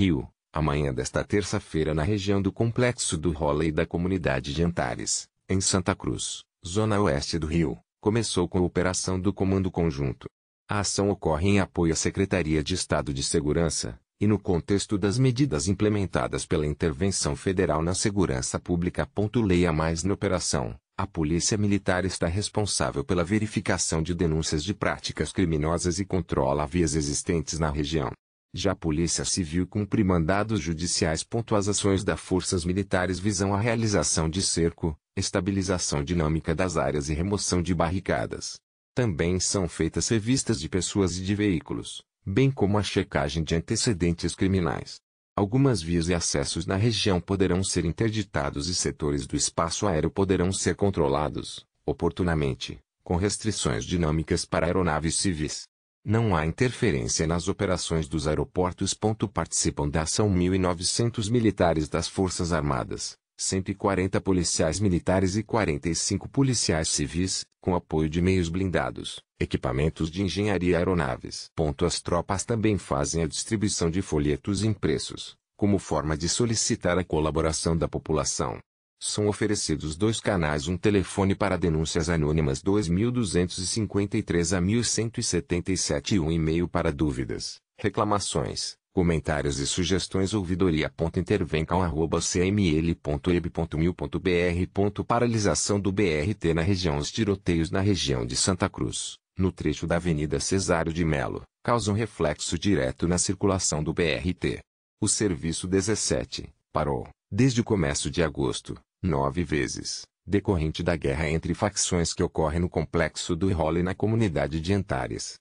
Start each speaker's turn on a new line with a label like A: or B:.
A: Rio, amanhã desta terça-feira na região do Complexo do e da Comunidade de Antares, em Santa Cruz, zona oeste do Rio, começou com a operação do Comando Conjunto. A ação ocorre em apoio à Secretaria de Estado de Segurança, e no contexto das medidas implementadas pela intervenção federal na segurança pública. Leia mais na operação. A Polícia Militar está responsável pela verificação de denúncias de práticas criminosas e controla vias existentes na região. Já a Polícia Civil cumpre mandados judiciais. As ações das forças militares visam a realização de cerco, estabilização dinâmica das áreas e remoção de barricadas. Também são feitas revistas de pessoas e de veículos, bem como a checagem de antecedentes criminais. Algumas vias e acessos na região poderão ser interditados e setores do espaço aéreo poderão ser controlados, oportunamente, com restrições dinâmicas para aeronaves civis. Não há interferência nas operações dos aeroportos. Participam da ação 1.900 militares das Forças Armadas, 140 policiais militares e 45 policiais civis, com apoio de meios blindados, equipamentos de engenharia e aeronaves. As tropas também fazem a distribuição de folhetos impressos, como forma de solicitar a colaboração da população. São oferecidos dois canais um telefone para denúncias anônimas 2253 a 1177 e um e-mail para dúvidas, reclamações, comentários e sugestões ouvidoria.intervencam.cml.eb.mil.br. Paralisação do BRT na região Os tiroteios na região de Santa Cruz, no trecho da Avenida Cesário de Melo, causam reflexo direto na circulação do BRT. O serviço 17 parou, desde o começo de agosto, nove vezes, decorrente da guerra entre facções que ocorre no complexo do Role na comunidade de Antares